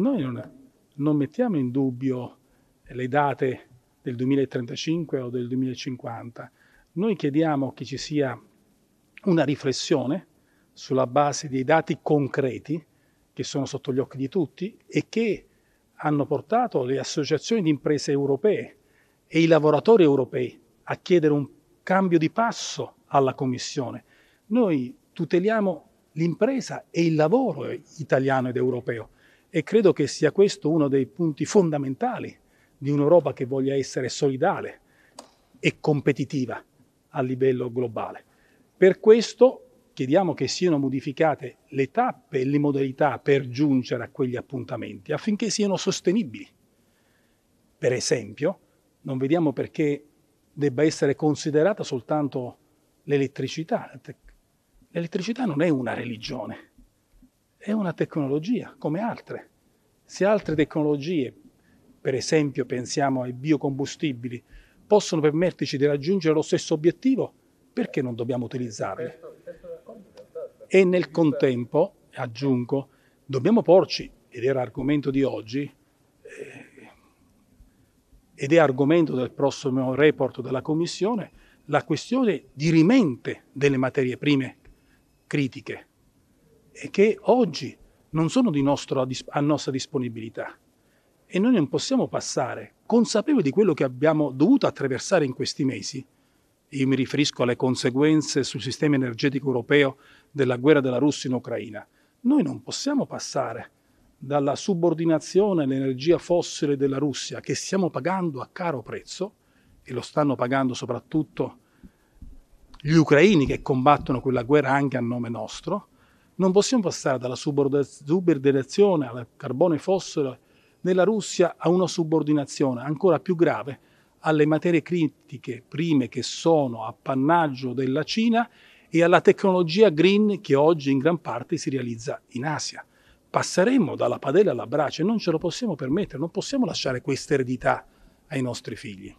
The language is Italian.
Noi non, non mettiamo in dubbio le date del 2035 o del 2050, noi chiediamo che ci sia una riflessione sulla base dei dati concreti che sono sotto gli occhi di tutti e che hanno portato le associazioni di imprese europee e i lavoratori europei a chiedere un cambio di passo alla Commissione. Noi tuteliamo l'impresa e il lavoro italiano ed europeo. E credo che sia questo uno dei punti fondamentali di un'Europa che voglia essere solidale e competitiva a livello globale. Per questo chiediamo che siano modificate le tappe e le modalità per giungere a quegli appuntamenti affinché siano sostenibili. Per esempio, non vediamo perché debba essere considerata soltanto l'elettricità. L'elettricità non è una religione, è una tecnologia come altre. Se altre tecnologie, per esempio pensiamo ai biocombustibili, possono permetterci di raggiungere lo stesso obiettivo, perché non dobbiamo utilizzarle? E nel contempo, aggiungo, dobbiamo porci, ed era argomento di oggi, eh, ed è argomento del prossimo report della Commissione, la questione di rimente delle materie prime critiche e che oggi non sono nostro, a nostra disponibilità. E noi non possiamo passare, consapevoli di quello che abbiamo dovuto attraversare in questi mesi, io mi riferisco alle conseguenze sul sistema energetico europeo della guerra della Russia in Ucraina, noi non possiamo passare dalla subordinazione all'energia fossile della Russia che stiamo pagando a caro prezzo, e lo stanno pagando soprattutto gli ucraini che combattono quella guerra anche a nome nostro, non possiamo passare dalla subordinazione al carbone fossile nella Russia a una subordinazione ancora più grave alle materie critiche prime che sono appannaggio della Cina e alla tecnologia green che oggi in gran parte si realizza in Asia. Passeremo dalla padella alla brace, non ce lo possiamo permettere, non possiamo lasciare questa eredità ai nostri figli.